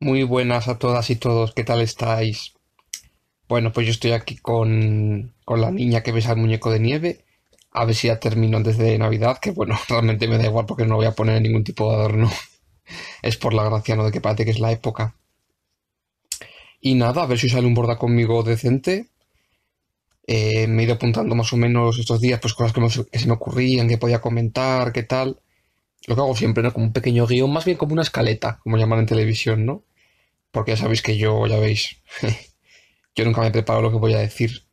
Muy buenas a todas y todos, ¿qué tal estáis? Bueno, pues yo estoy aquí con, con la niña que ves el muñeco de nieve. A ver si ya termino desde Navidad, que bueno, realmente me da igual porque no voy a poner ningún tipo de adorno. es por la gracia, ¿no? De que parece que es la época. Y nada, a ver si sale un borda conmigo decente. Eh, me he ido apuntando más o menos estos días, pues cosas que, que se me ocurrían, que podía comentar, qué tal lo que hago siempre, ¿no? Como un pequeño guión, más bien como una escaleta, como llaman en televisión, ¿no? Porque ya sabéis que yo, ya veis, yo nunca me preparo lo que voy a decir.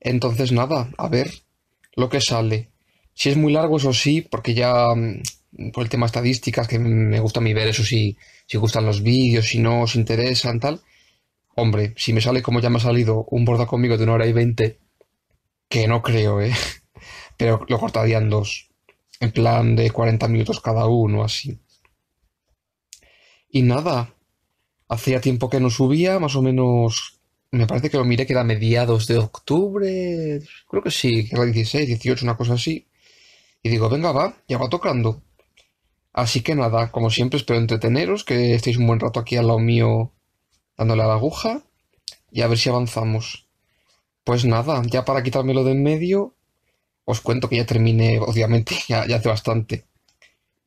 Entonces, nada, a ver lo que sale. Si es muy largo, eso sí, porque ya mm, por el tema estadísticas, que me gusta a mí ver eso, si, si gustan los vídeos, si no os interesan, tal. Hombre, si me sale como ya me ha salido un borda conmigo de una hora y veinte, que no creo, ¿eh? Pero lo cortaría en dos en plan de 40 minutos cada uno, así. Y nada, hacía tiempo que no subía, más o menos, me parece que lo miré que era mediados de octubre, creo que sí, que era 16, 18, una cosa así. Y digo, venga, va, ya va tocando. Así que nada, como siempre, espero entreteneros, que estéis un buen rato aquí al lado mío dándole a la aguja y a ver si avanzamos. Pues nada, ya para quitármelo de en medio, os cuento que ya terminé, obviamente, ya, hace bastante.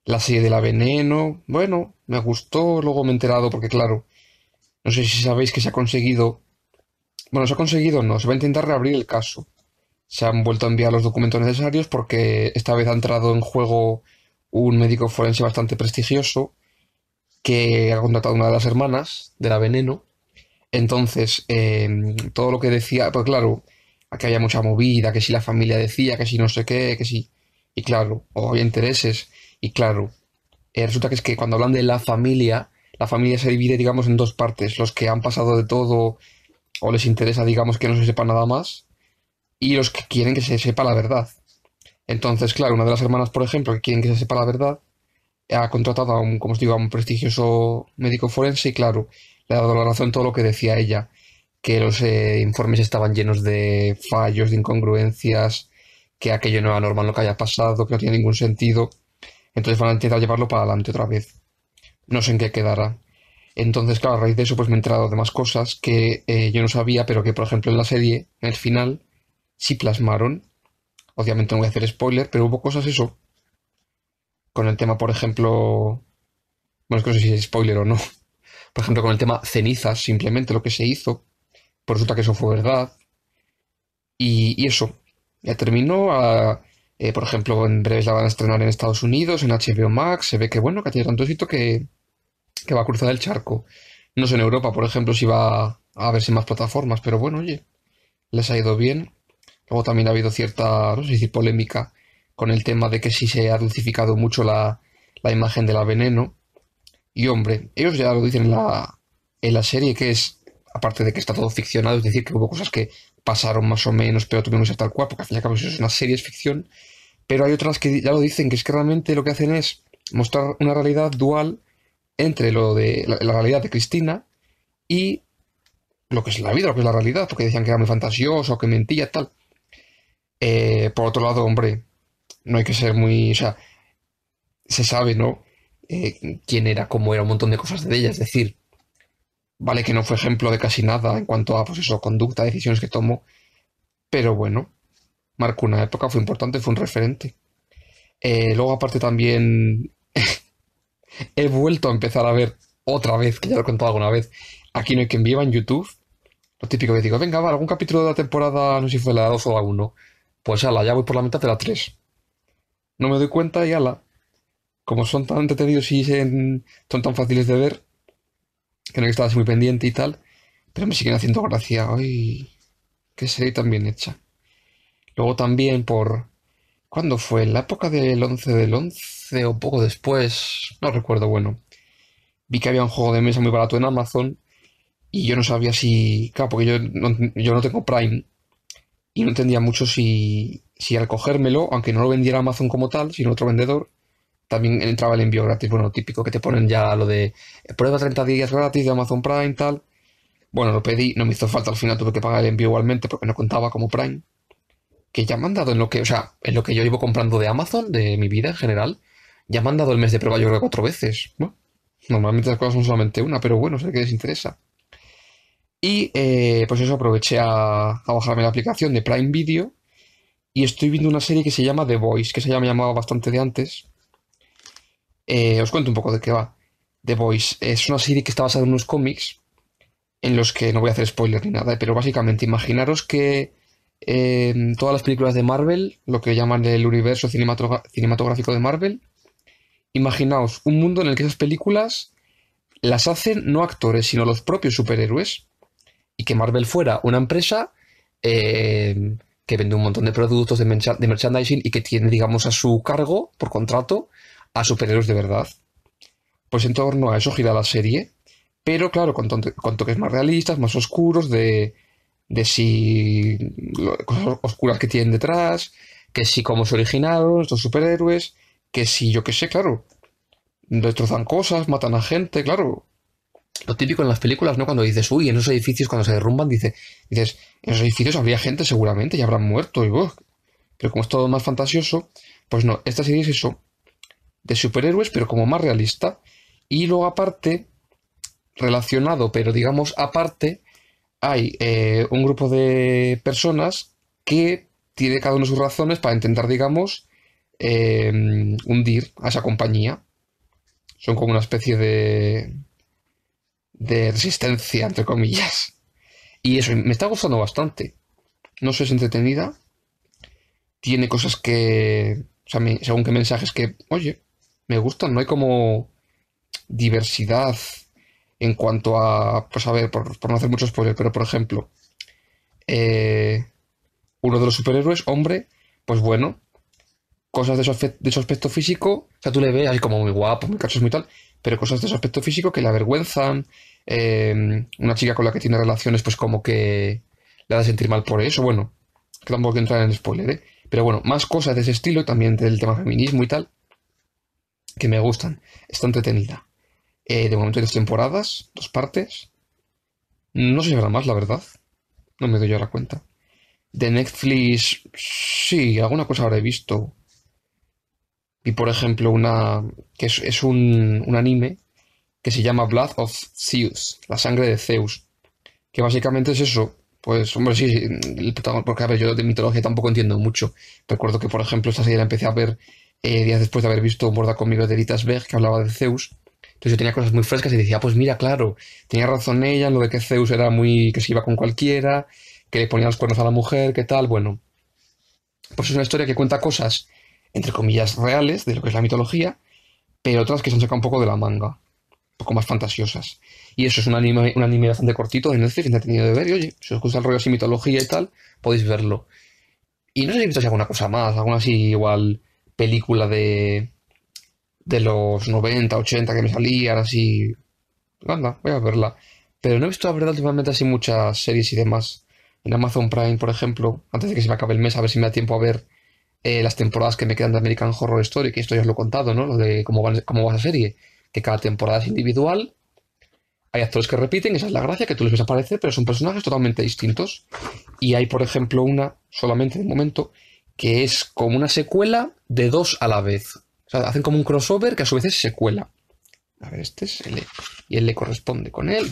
La serie de la Veneno, bueno, me gustó, luego me he enterado porque claro, no sé si sabéis que se ha conseguido, bueno, se ha conseguido, no, se va a intentar reabrir el caso. Se han vuelto a enviar los documentos necesarios porque esta vez ha entrado en juego un médico forense bastante prestigioso que ha contratado a una de las hermanas de la Veneno. Entonces, eh, todo lo que decía, pues claro, que había mucha movida, que si la familia decía, que si no sé qué, que si... Y claro, o había intereses, y claro, eh, resulta que es que cuando hablan de la familia, la familia se divide, digamos, en dos partes, los que han pasado de todo o les interesa, digamos, que no se sepa nada más, y los que quieren que se sepa la verdad. Entonces, claro, una de las hermanas, por ejemplo, que quieren que se sepa la verdad, ha contratado a un, como os digo, a un prestigioso médico forense y, claro, le ha dado la razón todo lo que decía ella que los eh, informes estaban llenos de fallos, de incongruencias, que aquello no era normal lo que haya pasado, que no tiene ningún sentido. Entonces van a intentar llevarlo para adelante otra vez. No sé en qué quedará. Entonces, claro, a raíz de eso, pues me he entrado de más cosas que eh, yo no sabía, pero que, por ejemplo, en la serie, en el final, sí plasmaron. Obviamente no voy a hacer spoiler, pero hubo cosas eso. Con el tema, por ejemplo... Bueno, es que no sé si es spoiler o no. Por ejemplo, con el tema cenizas, simplemente lo que se hizo pues resulta que eso fue verdad. Y, eso, ya terminó. Eh, por ejemplo, en breves la van a estrenar en Estados Unidos, en HBO Max. Se ve que, bueno, que tiene tanto éxito que, que va a cruzar el charco. No sé en Europa, por ejemplo, si va a, verse más plataformas, pero bueno, oye, les ha ido bien. Luego también ha habido cierta, no sé polémica con el tema de que si se ha dulcificado mucho la, la imagen de la veneno. Y hombre, ellos ya lo dicen la, en la serie, que es aparte de que está todo ficcionado, es decir, que hubo cosas que pasaron más o menos, pero tuvimos que tal cual, porque al fin y al cabo eso es una serie, de ficción, pero hay otras que ya lo dicen, que es que realmente lo que hacen es mostrar una realidad dual entre lo de la, realidad de Cristina y lo que es la vida, lo que es la realidad, porque decían que era muy fantasioso, que mentía, tal. Eh, por otro lado, hombre, no hay que ser muy. O sea, se sabe, ¿no? Eh, quién era, cómo era, un montón de cosas de ella. Es decir, Vale que no fue ejemplo de casi nada en cuanto a, pues eso, conducta, decisiones que tomó, pero bueno, marcó una época, fue importante, fue un referente. Eh, luego aparte también he vuelto a empezar a ver otra vez, que ya lo he contado alguna vez, aquí no hay quien viva en YouTube. Lo típico que digo, venga, va, algún capítulo de la temporada, no sé si fue la 2 o la 1. Pues ala, ya voy por la mitad de la 3. No me doy cuenta y ala. Como son tan entretenidos y son tan fáciles de ver, que no estaba así muy pendiente y tal, pero me siguen haciendo gracia. ¡Ay! ¡Qué serie tan bien hecha! Luego también por... ¿Cuándo fue? ¿En la época del 11 del 11 o poco después? No recuerdo, bueno. Vi que había un juego de mesa muy barato en Amazon y yo no sabía si... Claro, porque yo no, yo no tengo Prime y no entendía mucho si, si al cogérmelo, aunque no lo vendiera Amazon como tal, sino otro vendedor, también entraba el envío gratis, bueno, típico que te ponen ya lo de eh, prueba 30 días gratis de Amazon Prime, y tal. Bueno, lo pedí, no me hizo falta, al final tuve que pagar el envío igualmente porque no contaba como Prime. Que ya me han dado en lo que, o sea, en lo que yo llevo comprando de Amazon, de mi vida en general, ya me han dado el mes de prueba yo creo cuatro veces. Normalmente las cosas son solamente una, pero bueno, sé que les interesa. Y eh, pues eso, aproveché a, bajarme la aplicación de Prime Video y estoy viendo una serie que se llama The Voice, que se ya me llamaba bastante de antes. Eh, os cuento un poco de qué va. The Voice es una serie que está basada en unos cómics en los que no voy a hacer spoiler ni nada, eh, pero básicamente imaginaros que em, todas las películas de Marvel, lo que llaman el universo cinematográfico de Marvel, imaginaos un mundo en el que esas películas las hacen no actores, sino los propios superhéroes, y que Marvel fuera una empresa em, que vende un montón de productos de, de merchandising y que tiene, digamos, a su cargo, por contrato, a superhéroes de verdad. Pues en torno a eso gira la serie, pero claro, con, con toques más realistas, más oscuros, de, si cosas oscuras que tienen detrás, que si cómo se originaron estos superhéroes, que si yo qué sé, claro, destrozan cosas, matan a gente, claro. Lo típico en las películas, ¿no? Cuando dices, uy, en esos edificios cuando se derrumban, dice, dices, en esos edificios habría gente seguramente y habrán muerto, y vos. Pero como es todo más fantasioso, pues no, esta serie es eso, de superhéroes, pero como más realista. Y luego aparte, relacionado, pero digamos aparte, hay eh, un grupo de personas que tiene cada uno sus razones para intentar, digamos, em, hundir a esa compañía. Son como una especie de, de resistencia, entre comillas. Y eso, me está gustando bastante. No sé, es entretenida. Tiene cosas que, o sea, según qué mensajes que, oye, me gustan, no hay como diversidad en cuanto a, pues a ver, por, no hacer mucho spoiler, pero por ejemplo, eh, uno de los superhéroes, hombre, pues bueno, cosas de su, de aspecto físico, o sea, tú le ves ahí como muy guapo, muy cachos, muy tal, pero cosas de su aspecto físico que le avergüenzan, em, una chica con la que tiene relaciones, pues como que le hace sentir mal por eso, bueno, que tampoco hay que entrar en spoiler, ¿eh? pero bueno, más cosas de ese estilo, también del tema feminismo y tal, que me gustan. Está entretenida. Eh, de momento hay dos temporadas, dos partes. No sé si habrá más, la verdad. No me doy la cuenta. De Netflix, sí, alguna cosa habré visto. Y por ejemplo, una que es, un, un, anime que se llama Blood of Zeus, la sangre de Zeus. Que básicamente es eso. Pues, hombre, sí, el porque a ver, yo de mitología tampoco entiendo mucho. Recuerdo que, por ejemplo, esta serie la empecé a ver eh, días después de haber visto un borda conmigo de Edith Berg que hablaba de Zeus. Entonces yo tenía cosas muy frescas y decía, ah, pues mira, claro, tenía razón ella en lo de que Zeus era muy, que se iba con cualquiera, que le ponía los cuernos a la mujer, qué tal, bueno. Pues es una historia que cuenta cosas, entre comillas, reales de lo que es la mitología, pero otras que se han sacado un poco de la manga, un poco más fantasiosas. Y eso es un anime, un anime bastante cortito de Netflix, tenido de ver, y oye, si os gusta el rollo así mitología y tal, podéis verlo. Y no sé si he visto alguna cosa más, alguna así igual película de, de los 90, 80 que me salía, así. Anda, voy a verla. Pero no he visto, la verdad, últimamente así muchas series y demás. En Amazon Prime, por ejemplo, antes de que se me acabe el mes, a ver si me da tiempo a ver eh, las temporadas que me quedan de American Horror Story, que esto ya os lo he contado, ¿no? Lo de cómo, cómo va esa serie. Que cada temporada es individual. Hay actores que repiten, esa es la gracia, que tú les ves aparecer, pero son personajes totalmente distintos. Y hay, por ejemplo, una, solamente de momento, que es como una secuela de dos a la vez. O sea, hacen como un crossover que a su vez se cuela, A ver, este es el Y él le corresponde con él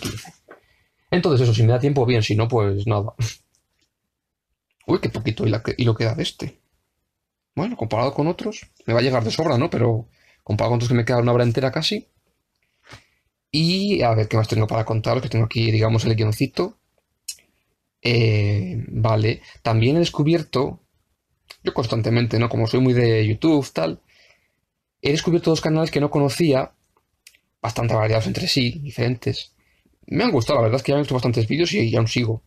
Entonces, eso, si me da tiempo, bien. Si no, pues nada. Uy, qué poquito y, lo queda de este. Bueno, comparado con otros, me va a llegar de sobra, ¿no? Pero comparado con otros que me queda una obra entera casi. Y a ver qué más tengo para contaros, que tengo aquí, digamos, el guioncito. Eh, vale, también he descubierto yo constantemente, ¿no? Como soy muy de YouTube, tal, he descubierto dos canales que no conocía, bastante variados entre sí, diferentes. Me han gustado, la verdad es que ya he visto bastantes vídeos y, ya aún sigo.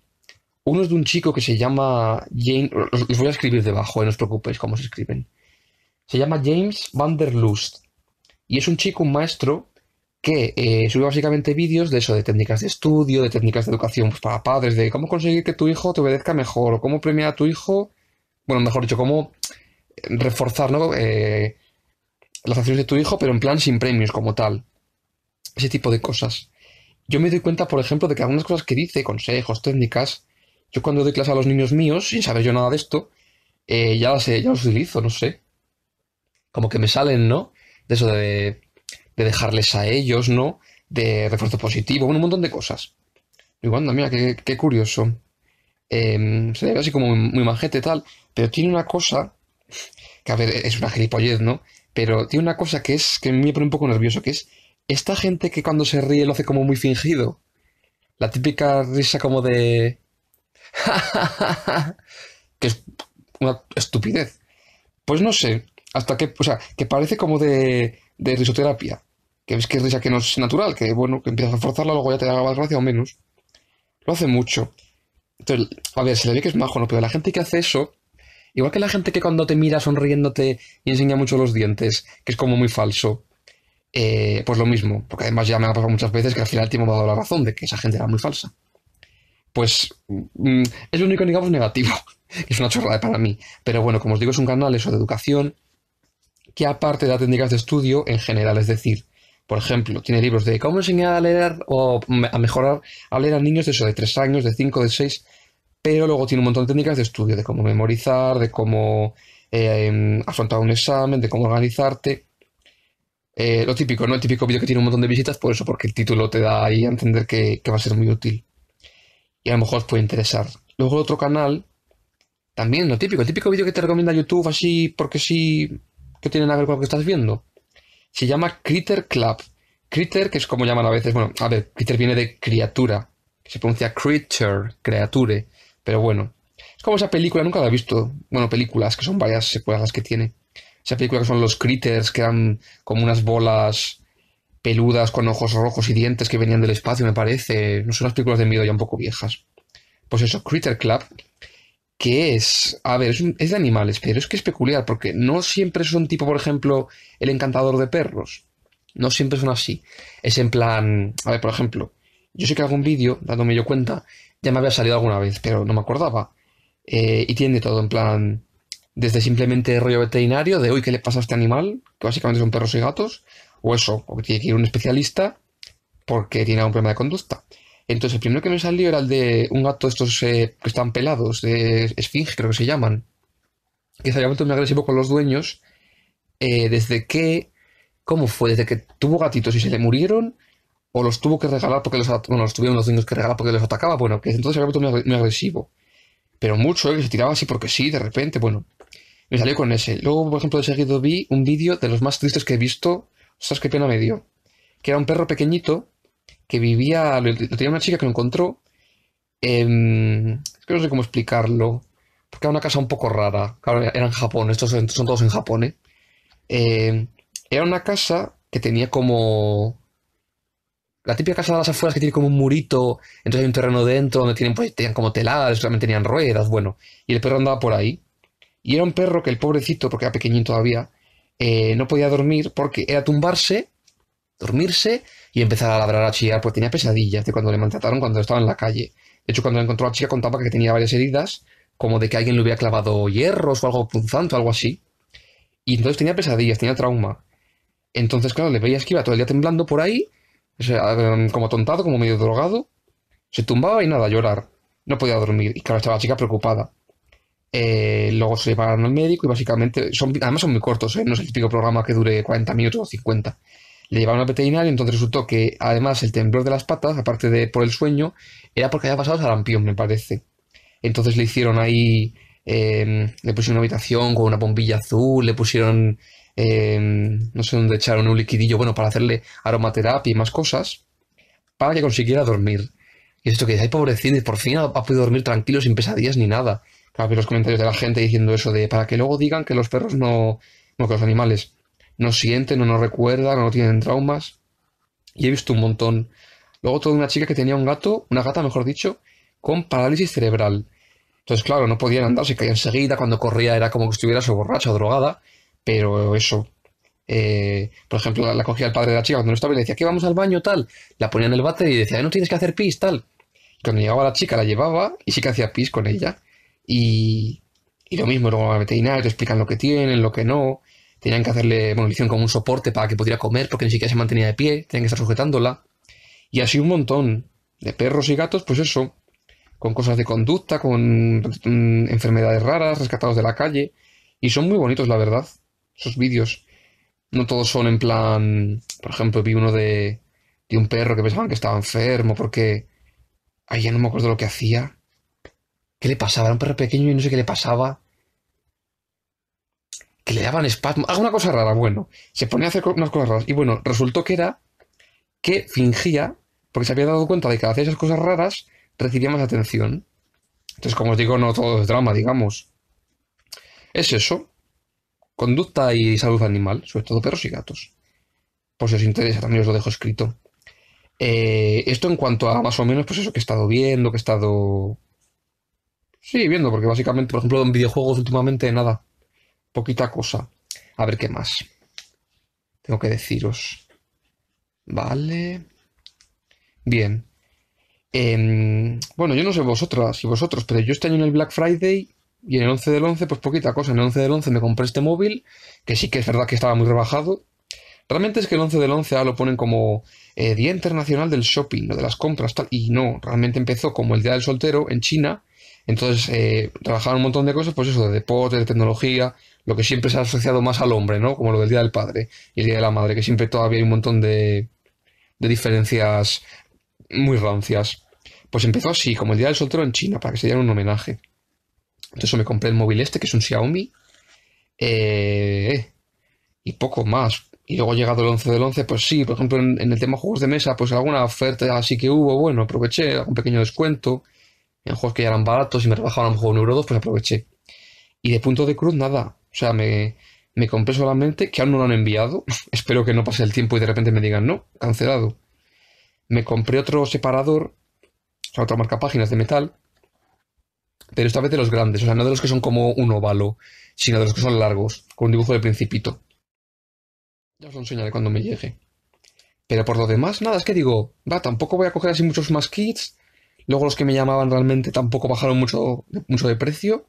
Uno es de un chico que se llama James. os voy a escribir debajo, eh, no os preocupéis cómo se escriben. Se llama James Van der Lust. Y es un chico, un maestro, que eh, sube básicamente vídeos de eso, de técnicas de estudio, de técnicas de educación pues, para padres, de cómo conseguir que tu hijo te obedezca mejor, o cómo premiar a tu hijo bueno, mejor dicho, cómo reforzar ¿no? Eh, las acciones de tu hijo, pero en plan sin premios como tal. Ese tipo de cosas. Yo me doy cuenta, por ejemplo, de que algunas cosas que dice, consejos, técnicas, yo cuando doy clase a los niños míos, sin saber yo nada de esto, eh, ya, las, ya los utilizo, no sé. Como que me salen, ¿no? De eso de, dejarles a ellos, ¿no? De refuerzo positivo, bueno, un montón de cosas. Y anda, mira, qué, qué curioso. Em, se ve así como muy, manjete majete tal, pero tiene una cosa, que a ver, es una gilipollez, ¿no? Pero tiene una cosa que es, que me pone un poco nervioso, que es esta gente que cuando se ríe lo hace como muy fingido. La típica risa como de... que es una estupidez. Pues no sé, hasta que, o sea, que parece como de, de risoterapia. Que ves que es risa que no es natural, que bueno, que empiezas a forzarla, luego ya te da más gracia o menos. Lo hace mucho. Entonces, a ver, se le ve que es majo, ¿no? Pero la gente que hace eso, igual que la gente que cuando te mira sonriéndote y enseña mucho los dientes, que es como muy falso, eh, pues lo mismo, porque además ya me ha pasado muchas veces que al final te me ha dado la razón de que esa gente era muy falsa. Pues mm, mm, es lo único, digamos, negativo. es una chorrada para mí. Pero bueno, como os digo, es un canal eso de educación que aparte de las técnicas de estudio en general, es decir, por ejemplo, tiene libros de cómo enseñar a leer o a mejorar a leer a niños de eso, de 3 años, de 5, de 6, pero luego tiene un montón de técnicas de estudio, de cómo memorizar, de cómo em, afrontar un examen, de cómo organizarte. Eh, lo típico, ¿no? El típico vídeo que tiene un montón de visitas, por pues eso, porque el título te da ahí a entender que, va a ser muy útil. Y a lo mejor os puede interesar. Luego otro canal, también lo típico, el típico vídeo que te recomienda YouTube así porque sí, que tiene nada ver con lo que estás viendo se llama Critter Club. Critter, que es como llaman a veces, bueno, a ver, critter viene de criatura, se pronuncia Critter, creature, pero bueno, es como esa película, nunca la he visto, bueno, películas, que son varias secuelas las que tiene. Esa película que son los critters, que eran como unas bolas peludas con ojos rojos y dientes que venían del espacio, me parece. No son las películas de miedo ya un poco viejas. Pues eso, Critter Club, que es, a ver, es, de animales, pero es que es peculiar, porque no siempre son tipo, por ejemplo, el encantador de perros. No siempre son así. Es en plan, a ver, por ejemplo, yo sé que hago un vídeo, dándome yo cuenta, ya me había salido alguna vez, pero no me acordaba. Eh, y tiene todo, en plan, desde simplemente rollo veterinario, de, hoy ¿qué le pasa a este animal? Que básicamente son perros y gatos, o eso, o que tiene que ir un especialista porque tiene algún problema de conducta. Entonces, el primero que me salió era el de un gato de estos eh, que están pelados, de Esfinge, creo que se llaman, que se había muy agresivo con los dueños, eh, desde que, ¿cómo fue? Desde que tuvo gatitos y se le murieron, o los tuvo que regalar porque los, los tuvieron los dueños que regalar porque los atacaba, bueno, que entonces se había vuelto muy agresivo. Pero mucho, eh, que se tiraba así porque sí, de repente, bueno, me salió con ese. Luego, por ejemplo, de seguido vi un vídeo de los más tristes que he visto, ¿sabes qué pena me dio, que era un perro pequeñito que vivía, lo, tenía una chica que lo encontró, em, es que no sé cómo explicarlo, porque era una casa un poco rara, claro, era en Japón, estos son, todos en Japón, ¿eh? Em, era una casa que tenía como... La típica casa de las afueras que tiene como un murito, entonces hay un terreno dentro donde tienen, pues, tenían como teladas, también tenían ruedas, bueno. Y el perro andaba por ahí. Y era un perro que el pobrecito, porque era pequeñito todavía, eh, no podía dormir porque era tumbarse dormirse y empezar a ladrar, a chillar, pues tenía pesadillas de cuando le maltrataron cuando estaba en la calle. De hecho, cuando la encontró a la chica contaba que tenía varias heridas, como de que alguien le hubiera clavado hierros o algo punzante algo así. Y entonces tenía pesadillas, tenía trauma. Entonces, claro, le veía que iba todo el día temblando por ahí, em, como tontado, como medio drogado. Se tumbaba y nada, a llorar. No podía dormir. Y claro, estaba la chica preocupada. Eh, luego se llevaron al médico y básicamente, son, además son muy cortos, ¿eh? no es el típico programa que dure 40 minutos o 50 le llevaron veterinaria veterinario, entonces resultó que además el temblor de las patas, aparte de por el sueño, era porque había pasado sarampión, me parece. Entonces le hicieron ahí, em, le pusieron una habitación con una bombilla azul, le pusieron, em, no sé dónde echaron un liquidillo, bueno, para hacerle aromaterapia y más cosas, para que consiguiera dormir. Y esto que dice, ay, pobrecito, por fin ha, podido dormir tranquilo, sin pesadillas ni nada. Claro, que los comentarios de la gente diciendo eso de, para que luego digan que los perros no, no que los animales no sienten o no recuerdan o no tienen traumas. Y he visto un montón. Luego toda una chica que tenía un gato, una gata mejor dicho, con parálisis cerebral. Entonces, claro, no podían andar, se caía enseguida, cuando corría era como que estuviera su borracha o drogada, pero eso. Eh, por ejemplo, la cogía el padre de la chica cuando no estaba y le decía, que vamos al baño, tal. La ponía en el bate y decía, no tienes que hacer pis, tal. Y cuando llegaba la chica, la llevaba y sí que hacía pis con ella. Y, y lo mismo, luego la veterinaria te explican lo que tienen, lo que no tenían que hacerle, bueno, le hicieron como un soporte para que pudiera comer porque ni siquiera se mantenía de pie, tenían que estar sujetándola. Y así un montón de perros y gatos, pues eso, con cosas de conducta, con mm, enfermedades raras, rescatados de la calle. Y son muy bonitos, la verdad, esos vídeos. No todos son en plan, por ejemplo, vi uno de, un perro que pensaban que estaba enfermo porque... Ay, ya no me acuerdo lo que hacía. ¿Qué le pasaba? Era un perro pequeño y no sé qué le pasaba que le daban espasmos, una cosa rara, bueno, se ponía a hacer unas cosas raras. Y bueno, resultó que era que fingía, porque se había dado cuenta de que al hacer esas cosas raras recibía más atención. Entonces, como os digo, no todo es drama, digamos. Es eso. Conducta y salud animal, sobre todo perros y gatos. Por si os interesa, también os lo dejo escrito. Eh, esto en cuanto a más o menos, pues eso que he estado viendo, que he estado. Sí, viendo, porque básicamente, por ejemplo, en videojuegos últimamente nada poquita cosa. A ver qué más tengo que deciros. Vale. Bien. Em, bueno, yo no sé vosotras y vosotros, pero yo este año en el Black Friday y en el 11 del 11, pues poquita cosa. En el 11 del 11 me compré este móvil, que sí que es verdad que estaba muy rebajado. Realmente es que el 11 del 11 ah, lo ponen como eh, Día Internacional del Shopping, de las compras, tal. Y no, realmente empezó como el Día del Soltero en China. Entonces trabajaron eh, un montón de cosas, pues eso, de deporte, de tecnología, lo que siempre se ha asociado más al hombre, ¿no? Como lo del Día del Padre y el Día de la Madre, que siempre todavía hay un montón de, diferencias muy rancias. Pues empezó así, como el Día del Soltero en China, para que se diera un homenaje. Entonces me compré el móvil este, que es un Xiaomi, eh, y poco más. Y luego llegado el 11 del 11, pues sí, por ejemplo, en, el tema juegos de mesa, pues alguna oferta así que hubo, bueno, aproveché, un pequeño descuento. En juegos que ya eran baratos y me rebajaban a un juego un euro dos, pues aproveché. Y de punto de cruz, nada o sea, me, compré solamente, que aún no lo han enviado, espero que no pase el tiempo y de repente me digan, no, cancelado. Me compré otro separador, o sea, otra marca páginas de metal, pero esta vez de los grandes, o sea, no de los que son como un óvalo, sino de los que son largos, con un dibujo de principito. Ya os lo enseñaré cuando me llegue. Pero por lo demás, nada, es que digo, va, tampoco voy a coger así muchos más kits. Luego los que me llamaban realmente tampoco bajaron mucho, mucho de precio.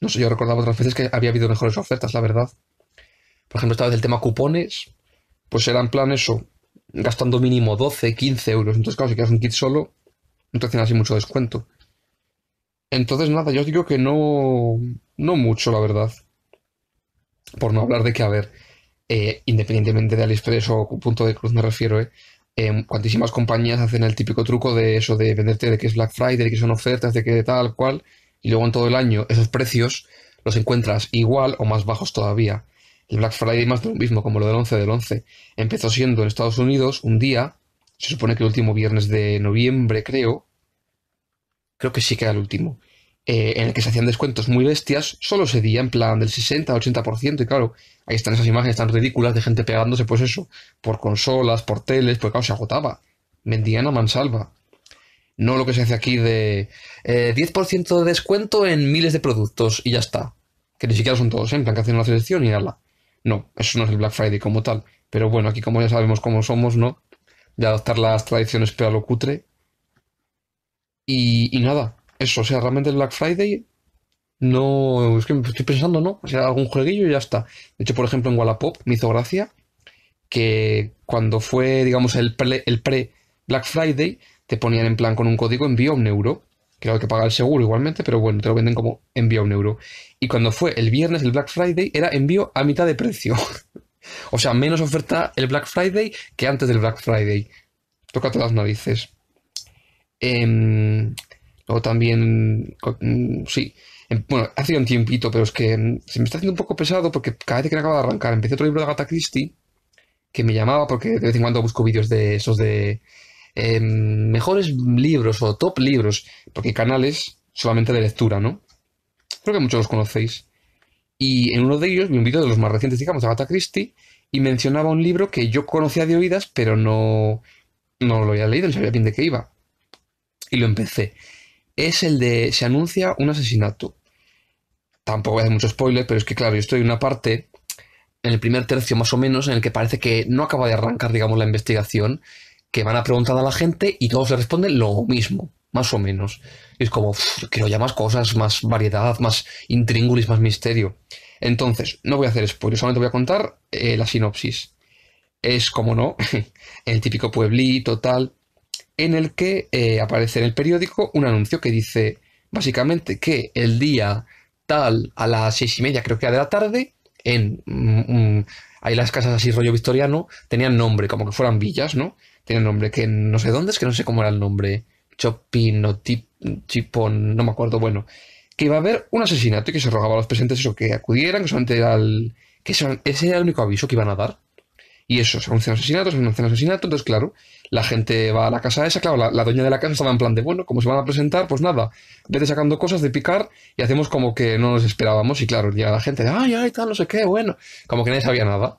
No sé, yo recordaba otras veces que había habido mejores ofertas, la verdad. Por ejemplo, esta vez el tema cupones, pues era en plan eso, gastando mínimo 12, 15 euros. Entonces, claro, si quieres un kit solo, no te así mucho descuento. Entonces, nada, yo os digo que no, no mucho, la verdad. Por no hablar de que, a ver, eh, independientemente de AliExpress o punto de cruz me refiero, eh, em, cuantísimas compañías hacen el típico truco de eso, de venderte de que es Black Friday, de que son ofertas, de que tal cual y luego en todo el año esos precios los encuentras igual o más bajos todavía. El Black Friday más de lo mismo, como lo del 11 del 11. Empezó siendo en Estados Unidos un día, se supone que el último viernes de noviembre, creo. Creo que sí que era el último. Eh, en el que se hacían descuentos muy bestias, solo se día, en plan del 60-80%, y claro, ahí están esas imágenes tan ridículas de gente pegándose, pues eso, por consolas, por teles, pues claro, se agotaba. Vendían a mansalva. No lo que se hace aquí de 10% eh, de descuento en miles de productos y ya está. Que ni siquiera son todos, ¿eh? en plan que hacen una selección y nada. No, eso no es el Black Friday como tal. Pero bueno, aquí como ya sabemos cómo somos, ¿no? De adoptar las tradiciones pero lo cutre. Y, nada, eso, o sea, realmente el Black Friday no, es que estoy pensando, ¿no? O sea, algún jueguillo y ya está. De hecho, por ejemplo, en Wallapop me hizo gracia que cuando fue, digamos, el el pre Black Friday, ponían en plan con un código envío a un euro, creo que paga el seguro igualmente, pero bueno, te lo venden como envío a un euro. Y cuando fue el viernes, el Black Friday, era envío a mitad de precio. o sea, menos oferta el Black Friday que antes del Black Friday. toca todas las narices. Em, luego también, mm, sí, em, bueno, hace un tiempito, pero es que mm, se me está haciendo un poco pesado porque cada vez que me acaba de arrancar, empecé otro libro de Agatha Christie que me llamaba porque de vez en cuando busco vídeos de esos de Em, mejores libros o top libros, porque hay canales solamente de lectura, ¿no? Creo que muchos los conocéis. Y en uno de ellos vi un vídeo de los más recientes, digamos, de Agatha Christie, y mencionaba un libro que yo conocía de oídas, pero no, no lo había leído, no sabía bien de qué iba. Y lo empecé. Es el de Se anuncia un asesinato. Tampoco voy a hacer mucho spoiler, pero es que, claro, yo estoy en una parte, en el primer tercio más o menos, en el que parece que no acaba de arrancar, digamos, la investigación que van a preguntar a la gente y todos le responden lo mismo, más o menos. es como, creo ya más cosas, más variedad, más intríngulis, más misterio. Entonces, no voy a hacer spoilers, solamente voy a contar eh, la sinopsis. Es, como no, el típico pueblito tal, en el que eh, aparece en el periódico un anuncio que dice, básicamente, que el día tal, a las seis y media creo que era de la tarde, en... Mm, mm, ahí las casas así rollo victoriano, tenían nombre, como que fueran villas, ¿no? Tiene un nombre que no sé dónde, es que no sé cómo era el nombre. Chopin o tip, Chipon, no me acuerdo. Bueno, que iba a haber un asesinato y que se rogaba a los presentes eso, que acudieran, que solamente era el. que ese era el único aviso que iban a dar. Y eso, se anuncia un asesinato, se anuncian un entonces claro, la gente va a la casa esa, claro, la, doña dueña de la casa estaba en plan de, bueno, como se van a presentar, pues nada, vete sacando cosas de picar y hacemos como que no nos esperábamos y claro, llega la gente de, ay, ay, tal, no sé qué, bueno, como que nadie sabía nada.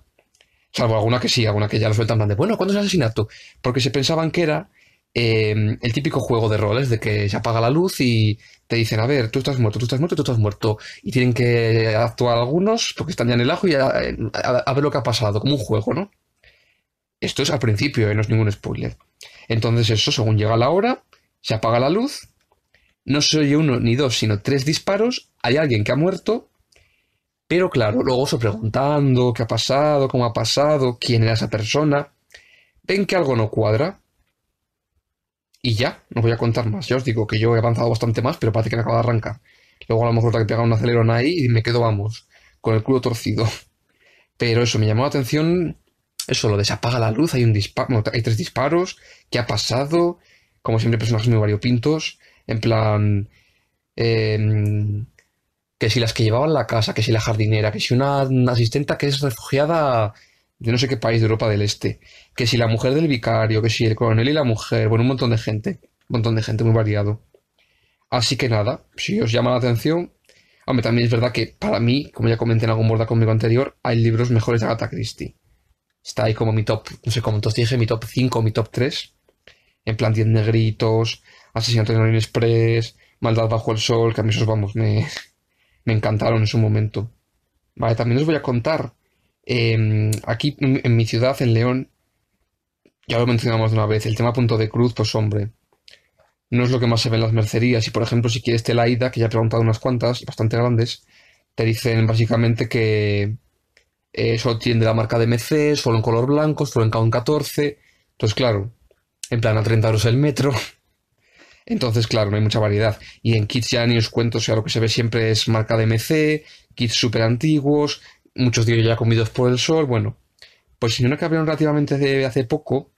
Salvo alguna que sí, alguna que ya lo sueltan plan de, bueno, ¿cuándo es asesinato? Porque se pensaban que era em, el típico juego de roles de que se apaga la luz y te dicen, a ver, tú estás muerto, tú estás muerto, tú estás muerto. Y tienen que actuar algunos porque están ya en el ajo y a, ver lo que ha pasado, como un juego, ¿no? Esto es al principio, ¿eh? no es ningún spoiler. Entonces eso, según llega la hora, se apaga la luz, no se oye uno ni dos, sino tres disparos, hay alguien que ha muerto pero claro, luego se preguntando qué ha pasado, cómo ha pasado, quién era esa persona, ven que algo no cuadra. Y ya, no voy a contar más. Ya os digo que yo he avanzado bastante más, pero parece que me acaba de arrancar. Luego a lo mejor tengo que pegar un acelerón ahí y me quedo, vamos, con el culo torcido. Pero eso, me llamó la atención. Eso, lo desapaga la luz, hay un hay tres disparos, ¿qué ha pasado? Como siempre, personajes muy variopintos. En plan. Em, que si las que llevaban la casa, que si la jardinera, que si una, asistenta que es refugiada de no sé qué país de Europa del Este, que si la mujer del vicario, que si el coronel y la mujer, bueno, un montón de gente, un montón de gente muy variado. Así que nada, si os llama la atención, hombre, también es verdad que para mí, como ya comenté en algún borda conmigo anterior, hay libros mejores de Agatha Christie. Está ahí como mi top, no sé cómo entonces dije, mi top 5, mi top 3, en plan 10 negritos, Asesinato en el Express, Maldad bajo el sol, que a mí esos vamos, me, me encantaron en su momento. Vale, también os voy a contar, em, aquí en, mi ciudad, en León, ya lo mencionamos de una vez, el tema punto de cruz, pues hombre, no es lo que más se ve en las mercerías. Y por ejemplo, si quieres telaida, que ya he preguntado unas cuantas, bastante grandes, te dicen básicamente que eh, eso solo tiene la marca de MC, solo en color blanco, solo en k 14. Entonces, claro, en plan a 30 euros el metro. Entonces, claro, no hay mucha variedad. Y en kits ya ni os cuento, o sea, lo que se ve siempre es marca de MC, kits súper antiguos, muchos de ellos ya comidos por el sol, bueno. Pues si una que abrieron relativamente de hace poco,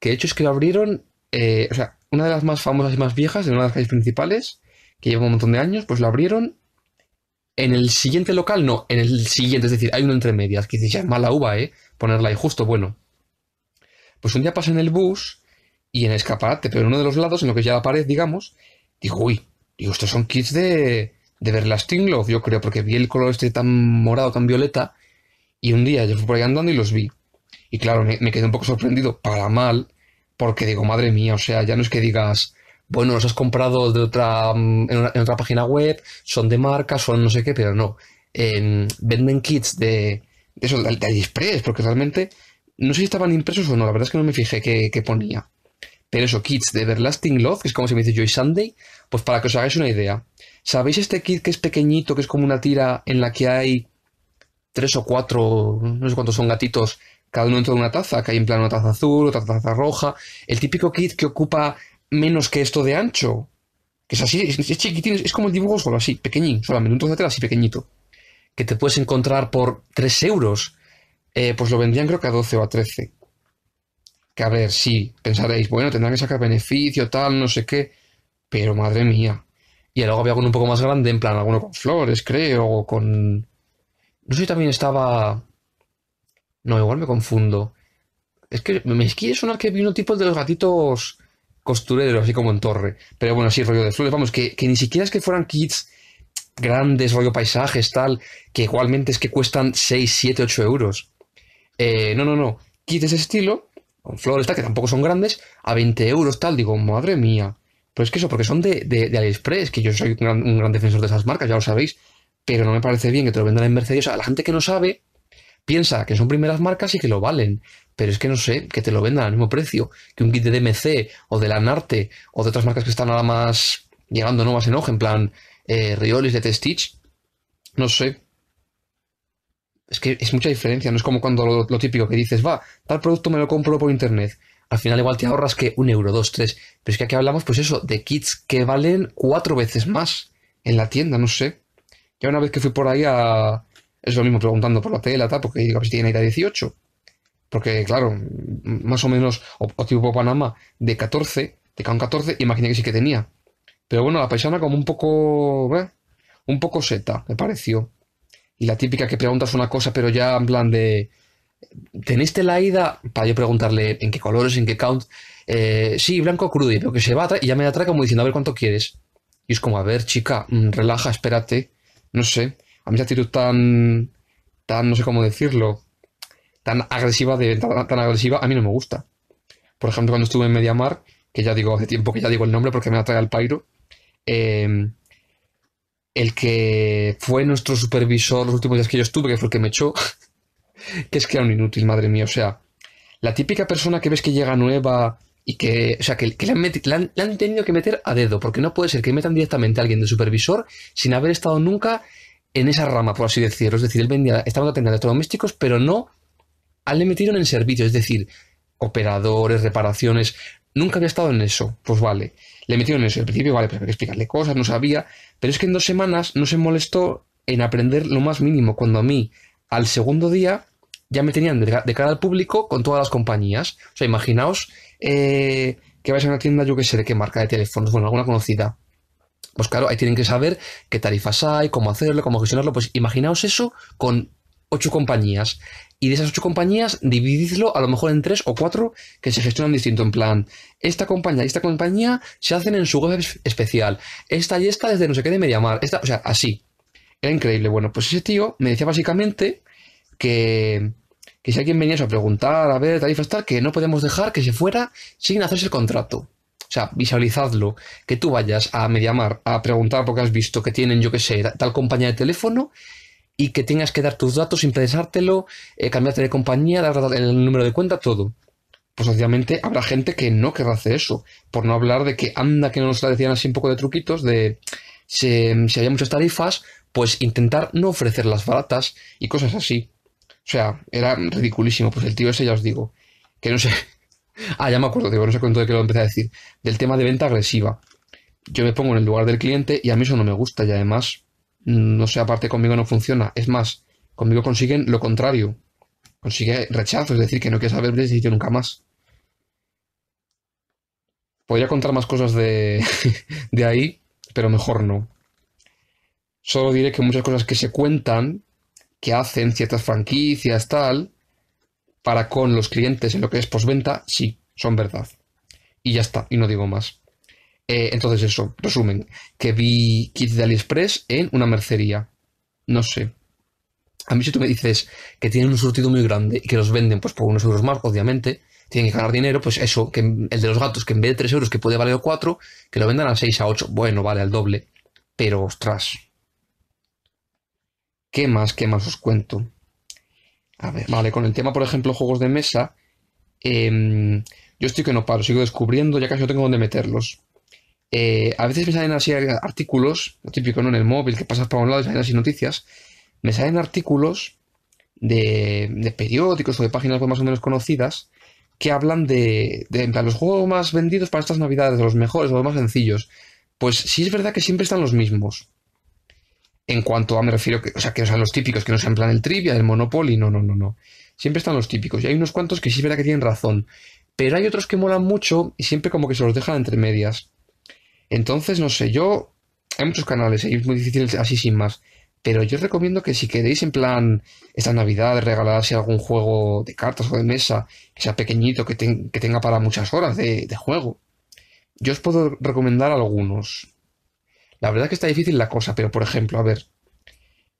que de hecho es que lo abrieron, eh, o sea, una de las más famosas y más viejas, de una de las calles principales, que lleva un montón de años, pues lo abrieron en el siguiente local, no, en el siguiente, es decir, hay uno entre medias, que se llama mala uva, ¿eh? Ponerla ahí justo, bueno. Pues un día pasa en el bus y en el escaparate, pero en uno de los lados, en lo que ya la pared, digamos, digo, uy, digo, estos son kits de, de Everlasting Love, yo creo, porque vi el color este tan morado, tan violeta, y un día yo fui por ahí andando y los vi. Y claro, me, quedé un poco sorprendido, para mal, porque digo, madre mía, o sea, ya no es que digas, bueno, los has comprado de otra, mm, en, otra página web, son de marca, son no sé qué, pero no. venden kits de, de eso, de, AliExpress, porque realmente no sé si estaban impresos o no, la verdad es que no me fijé qué ponía. Pero eso, kits de Everlasting Love, que es como se me dice Joy Sunday, pues para que os hagáis una idea. ¿Sabéis este kit que es pequeñito, que es como una tira en la que hay tres o cuatro, no sé cuántos son gatitos, cada uno dentro de una taza, que hay en plan una taza azul, otra taza roja? El típico kit que ocupa menos que esto de ancho. Que es así, es, chiquitín, es como el dibujo solo así, pequeñín, solamente un trozo de tela así pequeñito. Que te puedes encontrar por tres euros. Eh, pues lo vendrían creo que a 12 o a 13. Que a ver, sí, pensaréis, bueno, tendrán que sacar beneficio, tal, no sé qué, pero madre mía. Y luego había alguno un poco más grande, en plan, alguno con flores, creo, o con... No sé si también estaba... No, igual me confundo. Es que me quiere sonar que vino tipo de los gatitos costureros, así como en torre. Pero bueno, sí, rollo de flores. Vamos, que, ni siquiera es que fueran kits grandes, rollo paisajes, tal, que igualmente es que cuestan 6, 7, 8 euros. Eh, no, no, no. Kits de ese estilo, flores, tal, que tampoco son grandes, a 20 euros, tal. Digo, madre mía. Pero es que eso, porque son de, de, de AliExpress, que yo soy un gran, defensor de esas marcas, ya lo sabéis, pero no me parece bien que te lo vendan en Mercedes. O sea, la gente que no sabe piensa que son primeras marcas y que lo valen, pero es que no sé, que te lo vendan al mismo precio que un kit de DMC o de Lanarte o de otras marcas que están nada más llegando, no más hoja, en plan eh, Riolis de Stitch, No sé, es que es mucha diferencia, no es como cuando lo, típico que dices, va, tal producto me lo compro por internet. Al final igual te ahorras que un euro, dos, tres. Pero es que aquí hablamos, pues eso, de kits que valen cuatro veces más en la tienda, no sé. Ya una vez que fui por ahí a... Es lo mismo preguntando por la tela, tal, porque digo, a ver si tiene 18. Porque, claro, más o menos, o, tipo Panamá, de 14, de un 14, imaginé que sí que tenía. Pero bueno, la paisana como un poco... ¿eh? Un poco seta, me pareció. Y la típica que preguntas una cosa, pero ya en plan de. la ida? Para yo preguntarle en qué colores, en qué count. Eh, sí, blanco crudo. Y que se va y ya me atrae como diciendo, a ver cuánto quieres. Y es como, a ver, chica, mm, relaja, espérate. No sé. A mí esa actitud tan. tan, no sé cómo decirlo. tan agresiva, de, tan, agresiva, a mí no me gusta. Por ejemplo, cuando estuve en Mediamar, que ya digo hace tiempo que ya digo el nombre porque me atrae al Pairo. Eh, el que fue nuestro supervisor los últimos días que yo estuve, que fue el que me echó, que es que era un inútil, madre mía. O sea, la típica persona que ves que llega nueva y que, o sea, que, le, han tenido que meter a dedo, porque no puede ser que metan directamente a alguien de supervisor sin haber estado nunca en esa rama, por así decirlo. Es decir, él vendía, estaba atendiendo a electrodomésticos, pero no al le metieron en servicio, es decir, operadores, reparaciones. Nunca había estado en eso. Pues vale. Le metieron eso. Al principio, vale, pero hay que explicarle cosas, no sabía. Pero es que en dos semanas no se molestó en aprender lo más mínimo, cuando a mí, al segundo día, ya me tenían de, cara al público con todas las compañías. O sea, imaginaos eh, que vais a una tienda, yo qué sé, de qué marca de teléfonos, bueno, alguna conocida. Pues claro, ahí tienen que saber qué tarifas hay, cómo hacerlo, cómo gestionarlo. Pues imaginaos eso con ocho compañías y de esas ocho compañías divididlo a lo mejor en tres o cuatro que se gestionan distinto. En plan, esta compañía y esta compañía se hacen en su web especial. Esta y esta desde no sé qué de Mediamar. Esta, o sea, así. Era increíble. Bueno, pues ese tío me decía básicamente que, si alguien venía a preguntar, a ver, y tal, que no podemos dejar que se fuera sin hacerse el contrato. O sea, visualizadlo, que tú vayas a Mediamar a preguntar porque has visto que tienen, yo qué sé, tal compañía de teléfono y que tengas que dar tus datos sin pensártelo, eh, cambiarte de compañía, dar el número de cuenta, todo. Pues obviamente habrá gente que no querrá hacer eso. Por no hablar de que anda que no nos la decían así un poco de truquitos, de si, había muchas tarifas, pues intentar no ofrecer las baratas y cosas así. O sea, era ridiculísimo. Pues el tío ese ya os digo, que no sé. ah, ya me acuerdo, digo, no sé cuánto de que lo empecé a decir. Del tema de venta agresiva. Yo me pongo en el lugar del cliente y a mí eso no me gusta y además Mm, no sé, aparte conmigo no funciona. Es más, conmigo consiguen lo contrario. Consigue rechazo, es decir, que no quieres saber de nunca más. Podría contar más cosas de, de ahí, pero mejor no. Solo diré que muchas cosas que se cuentan, que hacen ciertas franquicias, tal, para con los clientes en lo que es postventa, sí, son verdad. Y ya está, y no digo más. Eh, entonces eso, resumen, que vi kits de AliExpress en una mercería. No sé. A mí si tú me dices que tienen un surtido muy grande y que los venden pues por unos euros más, obviamente, tienen que ganar dinero, pues eso, que el de los gatos, que en vez de 3 euros, que puede valer 4, que lo vendan a 6, a 8. Bueno, vale, al doble. Pero, ostras. ¿Qué más, qué más os cuento? A ver, vale, con el tema, por ejemplo, juegos de mesa, em, yo estoy que no paro, sigo descubriendo, ya casi no tengo dónde meterlos. Eh, a veces me salen así artículos, lo típico ¿no? en el móvil que pasas para un lado y salen así noticias, me salen artículos de, periódicos o de páginas más o menos conocidas que hablan de, los juegos más vendidos para estas navidades, de los mejores, los más sencillos. Pues sí es verdad que siempre están los mismos. En cuanto a, me refiero, que, o sea, que sean los típicos, que no sean plan el trivia, el Monopoly, no, no, no, no. Siempre están los típicos. Y hay unos cuantos que sí es verdad que tienen razón. Pero hay otros que molan mucho y siempre como que se los dejan entre medias. Entonces, no sé, yo. Hay muchos canales y es muy difícil así sin más. Pero yo os recomiendo que si queréis en plan esta Navidad regalarse algún juego de cartas o de mesa que sea pequeñito, que, tenga para muchas horas de, juego, yo os puedo recomendar algunos. La verdad es que está difícil la cosa, pero por ejemplo, a ver,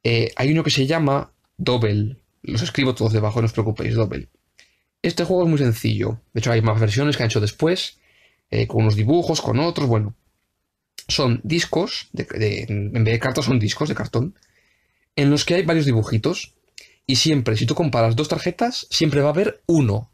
eh, hay uno que se llama Double. Los escribo todos debajo, no os preocupéis, Double. Este juego es muy sencillo. De hecho, hay más versiones que han hecho después, eh, con unos dibujos, con otros, bueno son discos, de, en vez de cartas son discos de cartón, en los que hay varios dibujitos. Y siempre, si tú comparas dos tarjetas, siempre va a haber uno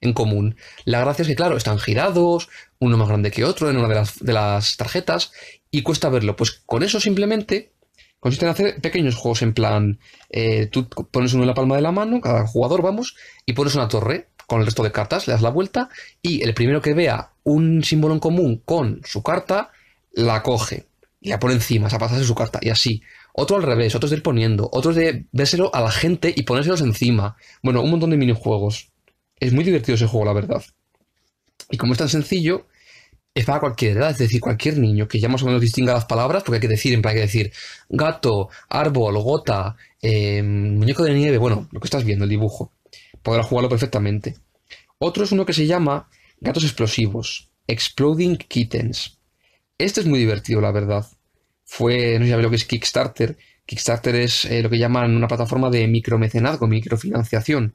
en común. La gracia es que, claro, están girados, uno más grande que otro en una de las, de las tarjetas, y cuesta verlo. Pues con eso simplemente consiste en hacer pequeños juegos en plan, eh, tú pones uno en la palma de la mano, cada jugador vamos, y pones una torre con el resto de cartas, le das la vuelta, y el primero que vea un símbolo en común con su carta, la coge y la pone encima, se pasa su carta y así. Otro al revés, otros de ir poniendo, otros de vérselo a la gente y ponérselos encima. Bueno, un montón de minijuegos. Es muy divertido ese juego, la verdad. Y como es tan sencillo, es para cualquier edad, es decir, cualquier niño que ya más o menos distinga las palabras, porque hay que decir, en plan hay que decir gato, árbol, gota, eh, muñeco de nieve, bueno, lo que estás viendo, el dibujo. Podrá jugarlo perfectamente. Otro es uno que se llama Gatos Explosivos, Exploding Kittens. Este es muy divertido, la verdad. Fue, no sé si lo que es Kickstarter. Kickstarter es eh, lo que llaman una plataforma de micromecenazgo, microfinanciación.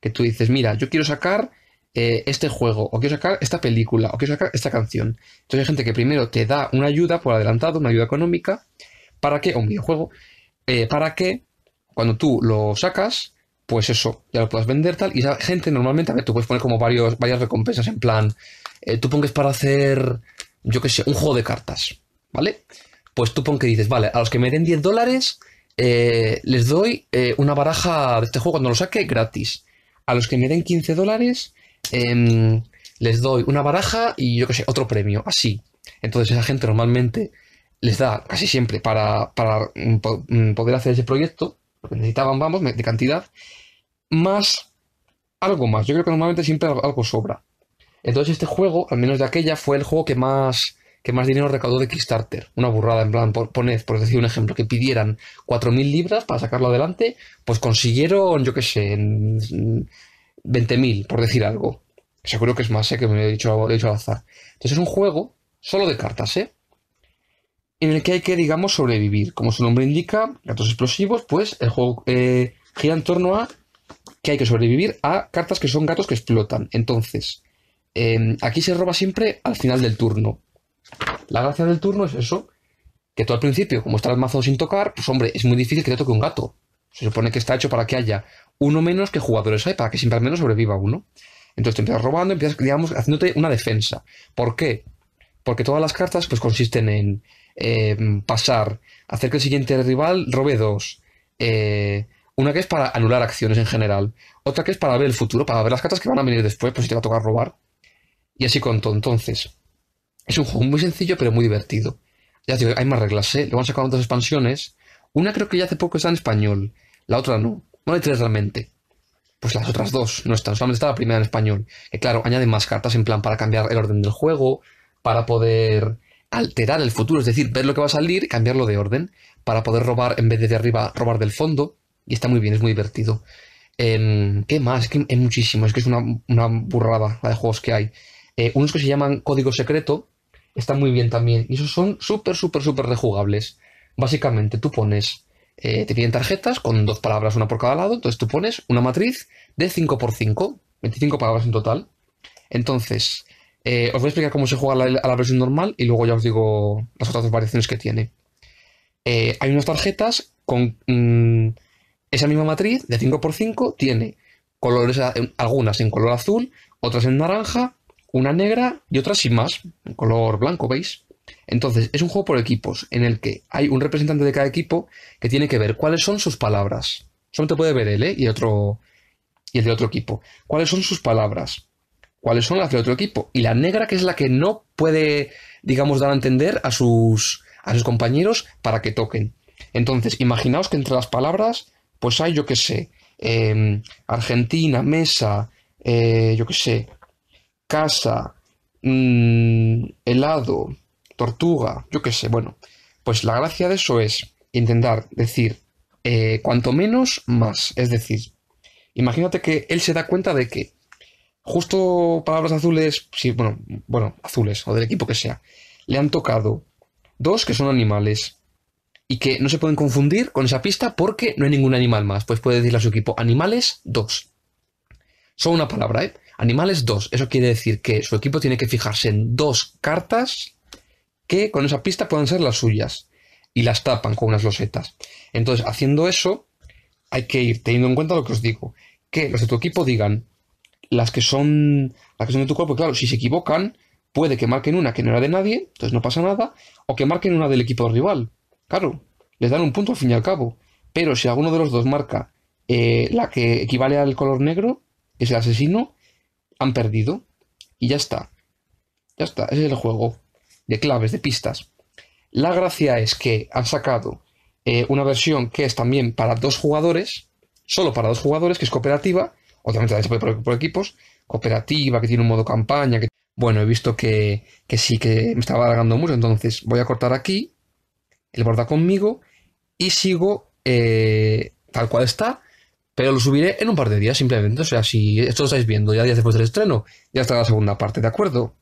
Que tú dices, mira, yo quiero sacar eh, este juego, o quiero sacar esta película, o quiero sacar esta canción. Entonces hay gente que primero te da una ayuda por adelantado, una ayuda económica, para que, o un videojuego, eh, para que cuando tú lo sacas, pues eso, ya lo puedas vender tal. Y esa gente normalmente, a ver, tú puedes poner como varias recompensas en plan, tú pongas para hacer yo qué sé, un juego de cartas, ¿vale? Pues tú pon que dices, vale, a los que me den 10 dólares eh, les doy eh, una baraja de este juego cuando lo saque gratis. A los que me den 15 dólares em, les doy una baraja y yo qué sé, otro premio, así. Entonces esa gente normalmente les da casi siempre para, para mm, mm, poder hacer ese proyecto, necesitaban, vamos, de cantidad, más algo más. Yo creo que normalmente siempre algo sobra. Entonces este juego, al menos de aquella, fue el juego que más, que más dinero recaudó de Kickstarter. Una burrada, en plan, por, poned, por decir un ejemplo, que pidieran 4.000 libras para sacarlo adelante, pues consiguieron, yo qué sé, 20.000, por decir algo. Seguro que es más, eh, que me he dicho, he dicho al azar. Entonces es un juego solo de cartas, ¿eh? En el que hay que, digamos, sobrevivir. Como su nombre indica, gatos explosivos, pues el juego eh, gira en torno a que hay que sobrevivir a cartas que son gatos que explotan. Entonces, Em, aquí se roba siempre al final del turno. La gracia del turno es eso, que todo al principio, como está el mazo sin tocar, pues hombre, es muy difícil que te toque un gato. Se supone que está hecho para que haya uno menos que jugadores hay, para que siempre al menos sobreviva uno. Entonces te empiezas robando, empiezas, digamos, haciéndote una defensa. ¿Por qué? Porque todas las cartas pues consisten en em, pasar, hacer que el siguiente rival robe dos. Eh, una que es para anular acciones en general. Otra que es para ver el futuro, para ver las cartas que van a venir después, pues si te va a tocar robar. Y así contó entonces. Es un juego muy sencillo pero muy divertido. Ya digo, hay más reglas, ¿eh? Lo a sacar otras expansiones. Una creo que ya hace poco está en español, la otra no. No hay tres realmente. Pues las otras dos no están, solamente está la primera en español. Que claro, añade más cartas en plan para cambiar el orden del juego, para poder alterar el futuro, es decir, ver lo que va a salir, cambiarlo de orden, para poder robar en vez de de arriba, robar del fondo. Y está muy bien, es muy divertido. Em, ¿Qué más? Es que es muchísimo, es que es una, una burrada la de juegos que hay. Eh, unos que se llaman código secreto, están muy bien también. Y esos son súper, súper, súper rejugables. Básicamente tú pones, eh, te piden tarjetas con dos palabras, una por cada lado, entonces tú pones una matriz de 5x5, 25 palabras en total. Entonces, eh, os voy a explicar cómo se juega a la versión normal y luego ya os digo las otras variaciones que tiene. hay unas tarjetas con mm, esa misma matriz de 5x5, tiene colores, algunas en color azul, otras en naranja, una negra y otra sin más, en color blanco, ¿veis? Entonces, es un juego por equipos, en el que hay un representante de cada equipo que tiene que ver cuáles son sus palabras. Solo te puede ver él ¿eh? y, otro, y el de otro equipo. ¿Cuáles son sus palabras? ¿Cuáles son las del otro equipo? Y la negra, que es la que no puede, digamos, dar a entender a sus, a sus compañeros para que toquen. Entonces, imaginaos que entre las palabras, pues hay, yo qué sé, em, Argentina, Mesa, eh, yo qué sé, casa, mm, helado, tortuga, yo qué sé, bueno, pues la gracia de eso es intentar decir eh, cuanto menos, más. Es decir, imagínate que él se da cuenta de que justo palabras azules, sí, bueno, bueno, azules o del equipo que sea, le han tocado dos que son animales y que no se pueden confundir con esa pista porque no hay ningún animal más. Pues puede decirle a su equipo animales dos. son una palabra, ¿eh? Animales 2, eso quiere decir que su equipo tiene que fijarse en dos cartas que con esa pista pueden ser las suyas y las tapan con unas losetas. Entonces, haciendo eso, hay que ir teniendo en cuenta lo que os digo, que los de tu equipo digan las que son las que son de tu cuerpo, claro, si se equivocan, puede que marquen una que no era de nadie, entonces no pasa nada, o que marquen una del equipo rival. Claro, les dan un punto al fin y al cabo. Pero si alguno de los dos marca eh, la que equivale al color negro, es el asesino, han perdido y ya está. Ya está, es el juego de claves, de pistas. La gracia es que han sacado eh, una versión que es también para dos jugadores, solo para dos jugadores, que es cooperativa, obviamente también se puede por, equipos, cooperativa, que tiene un modo campaña, que... Bueno, he visto que, sí, que me estaba alargando mucho, entonces voy a cortar aquí, el borda conmigo, y sigo eh, tal cual está, pero lo subiré en un par de días simplemente. O sea, si esto lo estáis viendo ya días después del estreno, ya está la segunda parte, ¿de acuerdo?